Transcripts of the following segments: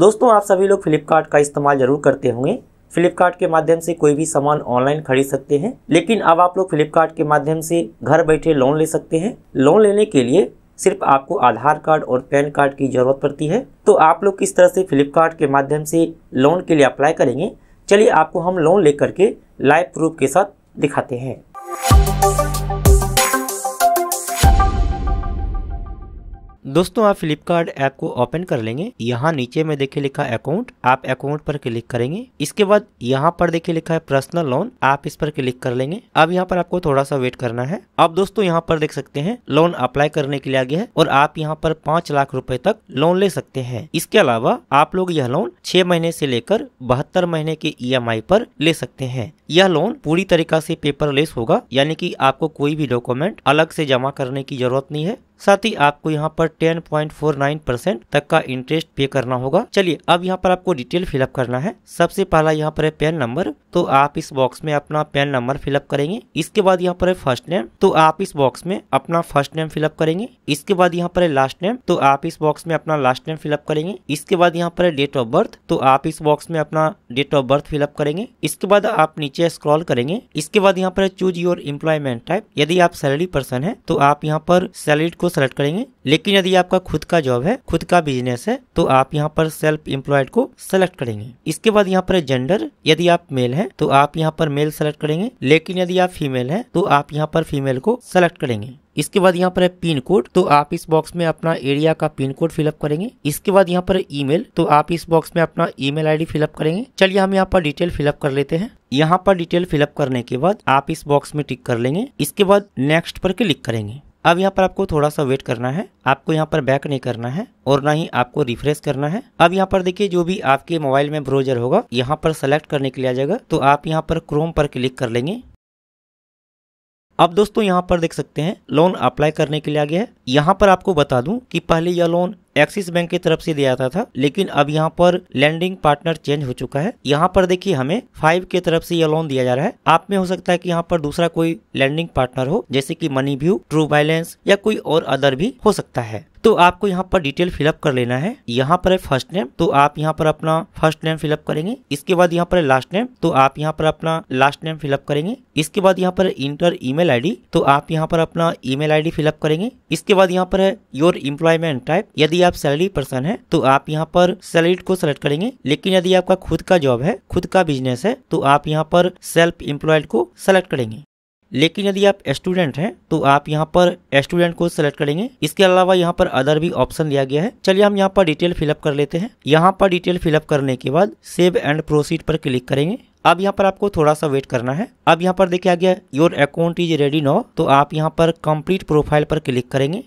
दोस्तों आप सभी लोग फ्लिपकार्ट का इस्तेमाल जरूर करते होंगे फ्लिपकार्ट के माध्यम से कोई भी सामान ऑनलाइन खरीद सकते हैं लेकिन अब आप लोग फ्लिपकार्ट के माध्यम से घर बैठे लोन ले सकते हैं लोन लेने के लिए सिर्फ आपको आधार कार्ड और पैन कार्ड की जरूरत पड़ती है तो आप लोग किस तरह से फ्लिपकार्ट के माध्यम से लोन के लिए अप्लाई करेंगे चलिए आपको हम लोन लेकर के लाइव प्रूफ के साथ दिखाते हैं दोस्तों आप फ्लिपकार्ट ऐप को ओपन कर लेंगे यहाँ नीचे में देखे लिखा अकाउंट आप अकाउंट पर क्लिक करेंगे इसके बाद यहाँ पर देखे लिखा है पर्सनल लोन आप इस पर क्लिक कर लेंगे अब यहाँ पर आपको थोड़ा सा वेट करना है अब दोस्तों यहाँ पर देख सकते हैं लोन अप्लाई करने के लिए आगे है और आप यहाँ पर पांच लाख रूपए तक लोन ले सकते हैं इसके अलावा आप लोग यह लोन छह महीने से लेकर बहत्तर महीने के ई e पर ले सकते हैं यह लोन पूरी तरीका से पेपरलेस होगा यानी कि आपको कोई भी डॉक्यूमेंट अलग से जमा करने की जरूरत नहीं है साथ ही आपको यहाँ पर 10.49 परसेंट तक का इंटरेस्ट पे करना होगा चलिए अब यहाँ पर आपको डिटेल फिलअप करना है सबसे पहला यहाँ पर है पेन नंबर तो आप इस बॉक्स में अपना पेन नंबर फिलअप करेंगे इसके बाद यहाँ पर है फर्स्ट नेम तो आप इस बॉक्स में अपना फर्स्ट नेम फिलअप करेंगे इसके बाद यहाँ पर है लास्ट नेम तो आप इस बॉक्स में अपना लास्ट नेम फिलअप करेंगे इसके बाद यहाँ पर है डेट ऑफ बर्थ तो आप इस बॉक्स में अपना डेट ऑफ बर्थ फिलअप करेंगे इसके बाद आप नीचे स्क्रॉल करेंगे इसके बाद यहाँ पर चूज योर एम्प्लॉयमेंट टाइप यदि आप सैलरी पर्सन है तो आप यहाँ पर सैलरी को सेलेक्ट करेंगे लेकिन यदि आपका खुद का जॉब है खुद का बिजनेस है तो आप यहाँ पर सेल्फ एम्प्लॉयड को सेलेक्ट करेंगे इसके बाद यहाँ पर जेंडर यदि आप मेल है तो आप यहाँ पर मेल सेलेक्ट करेंगे लेकिन यदि आप फीमेल है तो आप यहाँ पर फीमेल को सेलेक्ट करेंगे इसके बाद यहाँ पर है पिन कोड तो आप इस बॉक्स में अपना एरिया का पिन कोड फिलअप करेंगे इसके बाद यहाँ पर ईमेल तो आप इस बॉक्स में अपना ईमेल आईडी फिलअप करेंगे चलिए हम यहाँ पर डिटेल फिलअप कर लेते हैं यहाँ पर डिटेल फिलअप करने के बाद आप इस बॉक्स में टिक कर लेंगे इसके बाद नेक्स्ट पर क्लिक करेंगे अब यहाँ पर आपको थोड़ा सा वेट करना है आपको यहाँ पर बैक नहीं करना है और ना ही आपको रिफ्रेश करना है अब यहाँ पर देखिए जो भी आपके मोबाइल में ब्राउजर होगा यहाँ पर सेलेक्ट करने के लिए आ जाएगा तो आप यहाँ पर क्रोम पर क्लिक कर लेंगे अब दोस्तों यहाँ पर देख सकते हैं लोन अप्लाई करने के लिए आ गया है यहाँ पर आपको बता दूं कि पहले यह लोन एक्सिस बैंक की तरफ से दिया जाता था लेकिन अब यहाँ पर लैंडिंग पार्टनर चेंज हो चुका है यहाँ पर देखिए हमें फाइव के तरफ से यह लोन दिया जा रहा है आप में हो सकता है कि यहाँ पर दूसरा कोई लैंडिंग पार्टनर हो जैसे कि मनी व्यू ट्रू बैलेंस या कोई और अदर भी हो सकता है तो आपको यहाँ पर डिटेल फिलअप कर लेना है यहाँ पर है फर्स्ट नेम तो आप यहाँ पर अपना फर्स्ट नेम फिलअप करेंगे इसके बाद यहाँ पर है लास्ट नेम तो आप यहाँ पर अपना लास्ट नेम फिलअप करेंगे इसके बाद यहाँ पर इंटर ईमेल आईडी तो आप यहाँ पर अपना ईमेल आईडी फिलअप करेंगे इसके बाद यहाँ पर है योर इम्प्लॉयमेंट टाइप यदि आप सैलरी पर्सन है तो आप यहाँ पर सैलरी को सेलेक्ट करेंगे लेकिन यदि आपका खुद का जॉब है खुद का बिजनेस है तो आप यहाँ पर सेल्फ एम्प्लॉयड को सेलेक्ट करेंगे लेकिन यदि आप स्टूडेंट हैं तो आप यहां पर स्टूडेंट को सेलेक्ट करेंगे इसके अलावा यहां पर अदर भी ऑप्शन दिया गया है चलिए हम यहां पर डिटेल फिलअप कर लेते हैं यहां पर डिटेल फिलअप करने के बाद सेव एंड प्रोसीड पर क्लिक करेंगे अब यहां पर आपको थोड़ा सा वेट करना है अब यहां पर देखा गया your account is ready no तो आप यहाँ पर कंप्लीट प्रोफाइल पर क्लिक करेंगे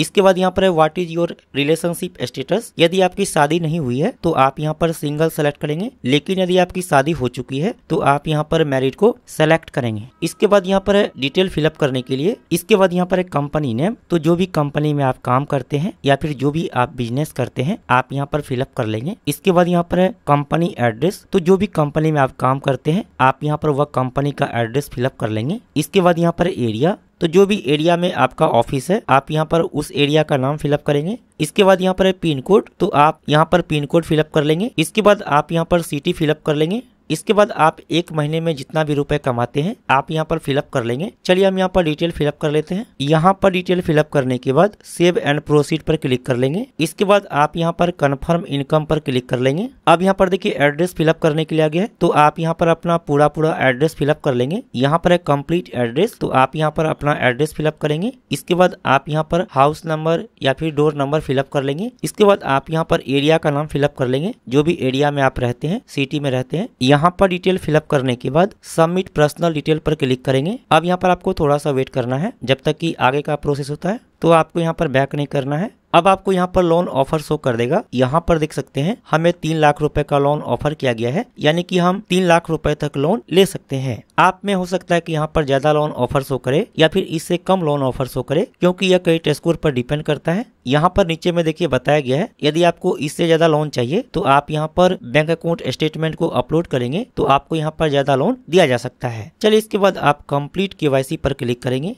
इसके बाद यहाँ पर है what is your relationship status यदि आपकी शादी नहीं हुई है तो आप यहाँ पर सिंगल सेलेक्ट करेंगे लेकिन यदि आपकी शादी हो चुकी है तो आप यहाँ पर मैरिड को सेलेक्ट करेंगे इसके बाद यहाँ पर है डिटेल फिलअप करने के लिए इसके बाद यहाँ पर है कंपनी नेम तो जो भी कंपनी में आप काम करते हैं या फिर जो भी आप बिजनेस करते हैं आप यहाँ पर फिलअप कर लेंगे इसके बाद यहाँ पर है कंपनी एड्रेस तो जो भी कंपनी में आप काम करते हैं आप यहाँ पर वह कंपनी का एड्रेस फिलअप कर लेंगे इसके बाद यहाँ पर एरिया तो जो भी एरिया में आपका ऑफिस है आप यहाँ पर उस एरिया का नाम फिलअप करेंगे इसके बाद यहाँ पर है पिन कोड तो आप यहाँ पर पिन कोड फिलअप कर लेंगे इसके बाद आप यहाँ पर सिटी फिलअप कर लेंगे इसके बाद आप एक महीने में जितना भी रुपए कमाते हैं आप यहाँ पर फिलअप कर लेंगे चलिए हम यहाँ पर डिटेल फिलअप कर लेते हैं यहाँ पर डिटेल फिलअप करने के बाद सेव एंड प्रोसीड पर क्लिक कर लेंगे इसके बाद आप यहाँ पर कन्फर्म इनकम पर क्लिक कर लेंगे अब यहाँ पर देखिए एड्रेस फिलअप करने के लिए आ गया है तो आप यहाँ पर अपना पूरा पूरा एड्रेस फिलअप कर लेंगे यहाँ पर है कम्प्लीट एड्रेस तो आप यहाँ पर अपना एड्रेस फिलअप करेंगे इसके बाद आप यहाँ पर हाउस नंबर या फिर डोर नंबर फिलअप कर लेंगे इसके बाद आप यहाँ पर एरिया का नाम फिलअप कर लेंगे जो भी एरिया में आप रहते हैं सिटी में रहते हैं यहाँ पर डिटेल फिलअप करने के बाद सबमिट पर्सनल डिटेल पर क्लिक करेंगे अब यहाँ पर आपको थोड़ा सा वेट करना है जब तक कि आगे का प्रोसेस होता है तो आपको यहाँ पर बैक नहीं करना है अब आपको यहाँ पर लोन ऑफर शो कर देगा यहाँ पर देख सकते हैं हमें तीन लाख रुपए का लोन ऑफर किया गया है यानी कि हम तीन लाख रुपए तक लोन ले सकते हैं आप में हो सकता है कि यहाँ पर ज्यादा लोन ऑफर शो करे या फिर इससे कम लोन ऑफर शो करे क्योंकि यह क्रेडिट स्कोर पर डिपेंड करता है यहाँ पर नीचे में देखिए बताया गया है यदि आपको इससे ज्यादा लोन चाहिए तो आप यहाँ पर बैंक अकाउंट स्टेटमेंट को अपलोड करेंगे तो आपको यहाँ पर ज्यादा लोन दिया जा सकता है चलिए इसके बाद आप कंप्लीट केवाईसी पर क्लिक करेंगे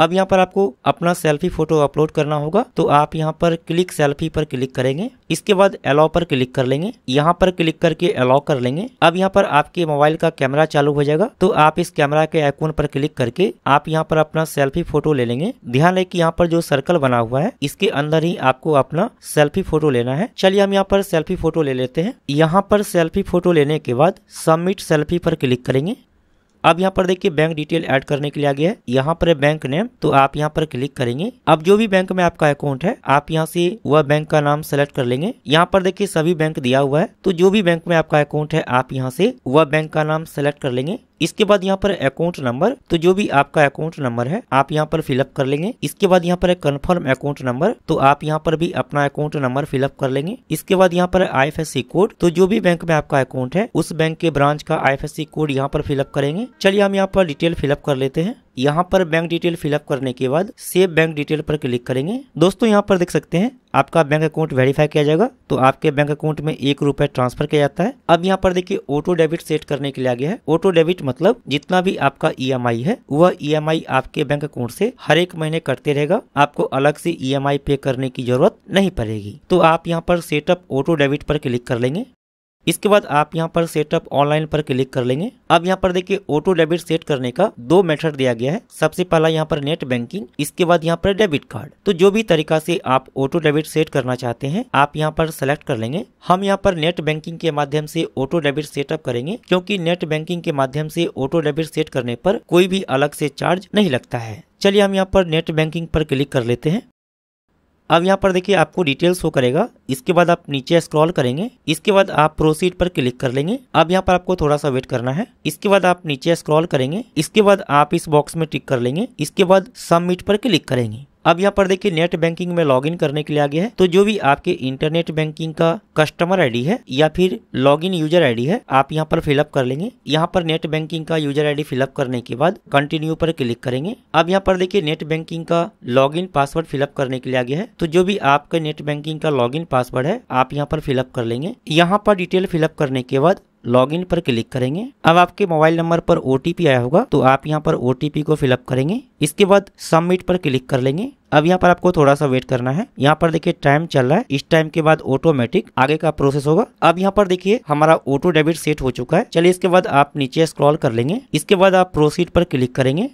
अब यहाँ पर आपको अपना सेल्फी फोटो अपलोड करना होगा तो आप यहाँ पर क्लिक सेल्फी पर क्लिक करेंगे इसके बाद अलाउ पर क्लिक कर लेंगे यहाँ पर क्लिक करके अलाउ कर लेंगे अब यहाँ पर आपके मोबाइल का कैमरा चालू हो जाएगा तो आप इस कैमरा के आइकोन पर क्लिक करके आप यहाँ पर अपना सेल्फी फोटो ले लेंगे ध्यान रहे की यहाँ पर जो सर्कल बना हुआ है इसके अंदर ही आपको अपना सेल्फी फोटो लेना है चलिए हम यहाँ पर सेल्फी फोटो ले लेते हैं यहाँ पर सेल्फी फोटो लेने के बाद सबमिट सेल्फी पर क्लिक करेंगे अब यहाँ पर देखिए बैंक डिटेल ऐड करने के लिए आ गया है यहाँ पर बैंक नेम तो आप यहाँ पर क्लिक करेंगे अब जो भी बैंक में आपका अकाउंट है आप यहाँ से वह बैंक का नाम सेलेक्ट कर लेंगे यहाँ पर देखिए सभी बैंक दिया हुआ है तो जो भी बैंक में आपका अकाउंट है आप यहाँ से वह बैंक का नाम सेलेक्ट कर लेंगे इसके बाद यहाँ पर अकाउंट नंबर तो जो भी आपका अकाउंट नंबर है आप यहाँ पर फिलअप कर लेंगे इसके बाद यहाँ पर कंफर्म कन्फर्म अकाउंट नंबर तो आप यहाँ पर भी अपना अकाउंट नंबर फिलअप कर लेंगे इसके बाद यहाँ पर आई कोड तो जो भी बैंक में आपका अकाउंट है उस बैंक के ब्रांच का आई कोड यहाँ पर फिलअप करेंगे चलिए हम यहाँ पर डिटेल फिलअप कर लेते हैं यहाँ पर बैंक डिटेल फिलअप करने के बाद सेव बैंक डिटेल पर क्लिक करेंगे दोस्तों यहाँ पर देख सकते हैं आपका बैंक अकाउंट वेरीफाई किया जाएगा तो आपके बैंक अकाउंट में एक रुपए ट्रांसफर किया जाता है अब यहाँ पर देखिए ऑटो डेबिट सेट करने के लिए आ गया है ऑटो डेबिट मतलब जितना भी आपका ईएमआई e है वह ईएमआई e आपके बैंक अकाउंट से हर एक महीने कटते रहेगा आपको अलग से ईएमआई e पे करने की जरूरत नहीं पड़ेगी तो आप यहाँ पर सेटअप ऑटो डेबिट पर क्लिक कर लेंगे इसके बाद आप यहाँ पर सेटअप ऑनलाइन पर क्लिक कर लेंगे अब यहाँ पर देखिए ऑटो डेबिट सेट करने का दो मेथड दिया गया है सबसे पहला यहाँ पर नेट बैंकिंग इसके बाद यहाँ पर डेबिट कार्ड तो जो भी तरीका से आप ऑटो डेबिट सेट करना चाहते हैं आप यहाँ पर सेलेक्ट कर लेंगे हम यहाँ पर नेट बैंकिंग के माध्यम से ऑटो डेबिट सेटअप करेंगे क्योंकि नेट बैंकिंग के माध्यम से ऑटो डेबिट सेट करने पर कोई भी अलग से चार्ज नहीं लगता है चलिए हम यहाँ पर नेट बैंकिंग पर क्लिक कर लेते हैं अब यहाँ पर देखिए आपको डिटेल शो करेगा इसके बाद आप नीचे स्क्रॉल करेंगे इसके बाद आप प्रोसीड पर क्लिक कर लेंगे अब यहाँ पर आपको थोड़ा सा वेट करना है इसके बाद आप नीचे स्क्रॉल करेंगे इसके बाद आप इस बॉक्स में टिक कर लेंगे इसके बाद सबमिट पर क्लिक करेंगे अब यहाँ पर देखिए नेट बैंकिंग में लॉगिन करने के लिए आ गया है तो जो भी आपके इंटरनेट बैंकिंग का कस्टमर आईडी है या फिर लॉगिन यूजर आईडी है आप यहाँ पर फिलअप कर लेंगे यहाँ पर नेट बैंकिंग का यूजर आईडी फिलअप करने के बाद कंटिन्यू पर क्लिक करेंगे अब यहाँ पर देखिए नेट बैंकिंग का लॉगिन पासवर्ड फिलअप करने के लिए आ गया है तो जो भी आपका नेट बैंकिंग का लॉग पासवर्ड है आप यहाँ पर फिलअप कर लेंगे यहाँ पर डिटेल फिलअप करने के बाद लॉगिन पर क्लिक करेंगे अब आपके मोबाइल नंबर पर ओ आया होगा तो आप यहाँ पर ओ को फिलअप करेंगे इसके बाद सबमिट पर क्लिक कर लेंगे अब यहाँ पर आपको थोड़ा सा वेट करना है यहाँ पर देखिए टाइम चल रहा है इस टाइम के बाद ऑटोमेटिक आगे का प्रोसेस होगा अब यहाँ पर देखिए हमारा ऑटो डेबिट सेट हो चुका है चलिए इसके बाद आप नीचे स्क्रॉल कर लेंगे इसके बाद आप प्रोसीड पर क्लिक करेंगे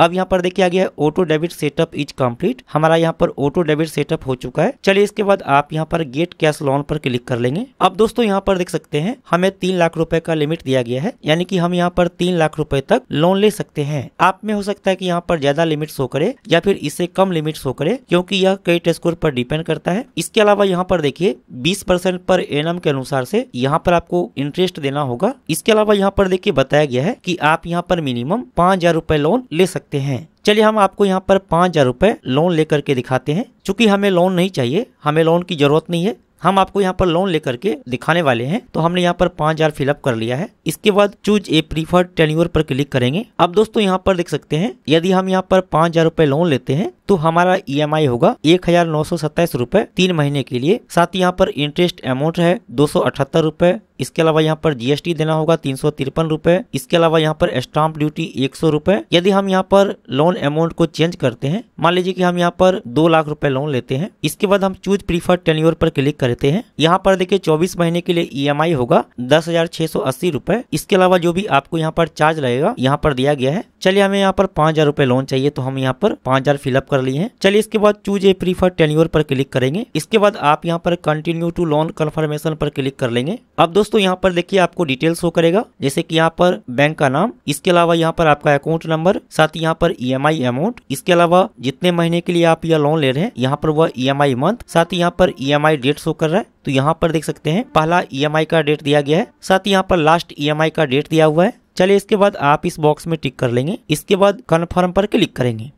अब यहाँ पर देखिए आ गया auto debit setup is complete हमारा यहाँ पर ऑटो डेबिट सेटअप हो चुका है चलिए इसके बाद आप यहाँ पर गेट कैश लोन पर क्लिक कर लेंगे अब दोस्तों यहाँ पर देख सकते हैं हमें तीन लाख रुपए का लिमिट दिया गया है यानी कि हम यहाँ पर तीन लाख रुपए तक लोन ले सकते हैं आप में हो सकता है की यहाँ पर ज्यादा लिमिट शो करे या फिर इससे कम लिमिट शो करे क्योंकि यह क्रेडिट स्कोर पर डिपेंड करता है इसके अलावा यहाँ पर देखिये बीस परसेंट पर एन के अनुसार से यहाँ पर आपको इंटरेस्ट देना होगा इसके अलावा यहाँ पर देखिए बताया गया है की आप यहाँ पर मिनिमम पाँच हजार लोन ले सकते सकते हैं चलिए हम आपको यहाँ पर पाँच हज़ार रूपए लोन लेकर के दिखाते हैं चूंकि हमें लोन नहीं चाहिए हमें लोन की ज़रूरत नहीं है हम आपको यहाँ पर लोन लेकर के दिखाने वाले हैं तो हमने यहाँ पर पाँच हजार फिलअप कर लिया है इसके बाद चूज ए प्रीफर्ड टेन्यूअर पर क्लिक करेंगे अब दोस्तों यहाँ पर देख सकते हैं यदि हम यहाँ पर पाँच हजार रूपए लोन लेते हैं तो हमारा ई होगा एक हजार नौ सौ सत्ताईस रूपए तीन महीने के लिए साथ ही यहाँ पर इंटरेस्ट अमाउंट है दो सौ अठहत्तर रूपए इसके अलावा यहाँ पर जीएसटी देना होगा तीन सौ तिरपन रूपए इसके अलावा यहाँ पर स्टाम्प ड्यूटी एक सौ रूपए यदि हम यहाँ पर लोन अमाउंट को चेंज करते हैं मान लीजिए कि हम यहाँ पर दो लाख रुपए लोन लेते हैं इसके बाद हम चूज प्रीफर टेन पर क्लिक करते हैं यहाँ पर देखिए चौबीस महीने के लिए ई होगा दस हजार छह सौ अस्सी रूपए इसके अलावा जो भी आपको यहाँ पर चार्ज लगेगा यहाँ पर दिया गया है चलिए हमें यहाँ पर पांच हजार रूपए लोन चाहिए तो हम यहाँ पर पांच हजार फिलअप कर कर ली है चलिए इसके बाद चूज ए प्रीफर टेन्योर पर क्लिक करेंगे इसके बाद आप यहाँ पर कंटिन्यू टू लोन कन्फर्मेशन पर क्लिक कर लेंगे अब दोस्तों यहाँ पर देखिए आपको डिटेल शो करेगा जैसे कि यहाँ पर बैंक का नाम इसके अलावा यहाँ पर आपका अकाउंट नंबर साथ ही यहाँ पर ई e अमाउंट इसके अलावा जितने महीने के लिए आप यह लोन ले रहे हैं यहाँ पर वह ई e मंथ साथ ही यहाँ पर ई डेट शो कर रहा है तो यहाँ पर देख सकते हैं पहला ई e का डेट दिया गया है साथ ही यहाँ पर लास्ट ई का डेट दिया हुआ है चलिए इसके बाद आप इस बॉक्स में टिक कर लेंगे इसके बाद कन्फर्म पर क्लिक करेंगे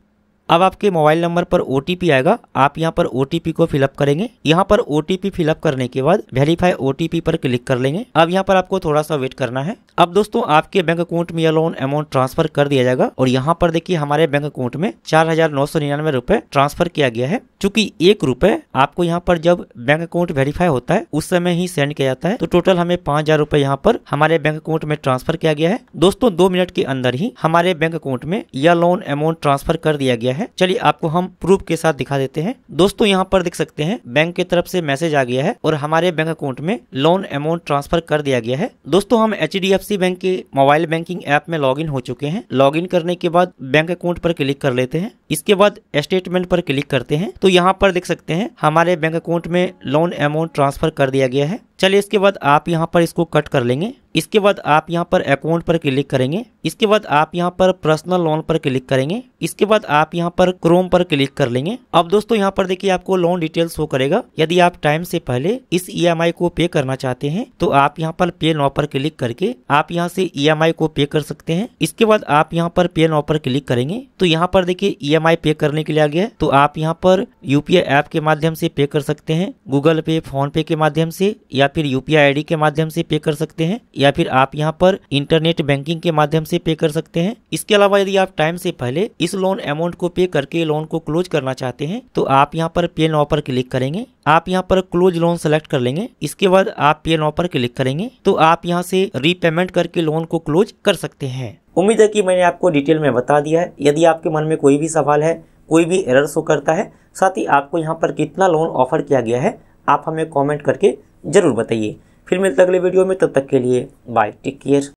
अब आपके मोबाइल नंबर पर ओ आएगा आप यहाँ पर ओ को फिलअप करेंगे यहाँ पर ओ फिलअप करने के बाद वेरीफाई ओ पर क्लिक कर लेंगे अब यहाँ पर आपको थोड़ा सा वेट करना है अब दोस्तों आपके बैंक अकाउंट में यह लोन अमाउंट ट्रांसफर कर दिया जाएगा और यहाँ पर देखिए हमारे बैंक अकाउंट में चार हजार नौ सौ निन्यानवे रूपए ट्रांसफर किया गया है चूंकि एक रूपए आपको यहाँ पर जब बैंक अकाउंट वेरीफाई होता है उस समय ही सेंड किया जाता है तो टोटल हमें पांच हजार रूपए यहाँ पर हमारे बैंक अकाउंट में ट्रांसफर किया गया है दोस्तों दो मिनट के अंदर ही हमारे बैंक अकाउंट में यह लोन अमाउंट ट्रांसफर कर दिया गया गया है चलिए आपको हम प्रूफ के साथ दिखा देते हैं दोस्तों यहाँ पर देख सकते हैं बैंक की तरफ से मैसेज आ गया है और हमारे बैंक अकाउंट में लोन अमाउंट ट्रांसफर कर दिया गया है दोस्तों हम एच बैंक के मोबाइल बैंकिंग ऐप में लॉग हो चुके हैं लॉग करने के बाद बैंक अकाउंट पर क्लिक कर लेते हैं इसके बाद स्टेटमेंट पर क्लिक करते हैं तो यहाँ पर देख सकते हैं हमारे बैंक अकाउंट में लोन अमाउंट ट्रांसफर कर दिया गया है चलिए इसके बाद आप यहाँ पर इसको कट कर लेंगे इसके बाद आप यहाँ पर अकाउंट पर क्लिक करेंगे इसके बाद आप यहाँ पर पर्सनल लोन पर क्लिक करेंगे इसके बाद आप यहाँ पर क्रोम पर क्लिक कर लेंगे अब दोस्तों यहाँ पर देखिए आपको लोन डिटेल शो करेगा यदि आप टाइम से पहले इस ई e को पे करना चाहते हैं तो आप यहाँ पर पे नाउ पर क्लिक करके आप यहाँ से ई e को पे कर सकते हैं इसके बाद आप यहाँ पर पे नाउ पर क्लिक करेंगे तो यहाँ पर देखिये ई पे करने के लिए आ गया तो आप यहाँ पर यूपीआई ऐप के माध्यम से पे कर सकते हैं गूगल पे फोन पे के माध्यम से या फिर यूपीआई आईडी के माध्यम से पे कर सकते हैं या फिर आप यहाँ पर इंटरनेट बैंकिंग के माध्यम से पे कर सकते हैं इसके अलावा यदि आप टाइम से पहले इस लोन अमाउंट को पे करके लोन को क्लोज करना चाहते हैं तो आप यहाँ पर पे नाउ पर क्लिक करेंगे आप यहाँ पर क्लोज लोन सेलेक्ट कर लेंगे इसके बाद आप पे नाउ पर क्लिक करेंगे तो आप यहाँ से रीपेमेंट करके लोन को क्लोज कर सकते हैं उम्मीद है कि मैंने आपको डिटेल में बता दिया है यदि आपके मन में कोई भी सवाल है कोई भी एरर शो करता है साथ ही आपको यहाँ पर कितना लोन ऑफर किया गया है आप हमें कमेंट करके ज़रूर बताइए फिर मिलते अगले वीडियो में तब तक के लिए बाय टेक केयर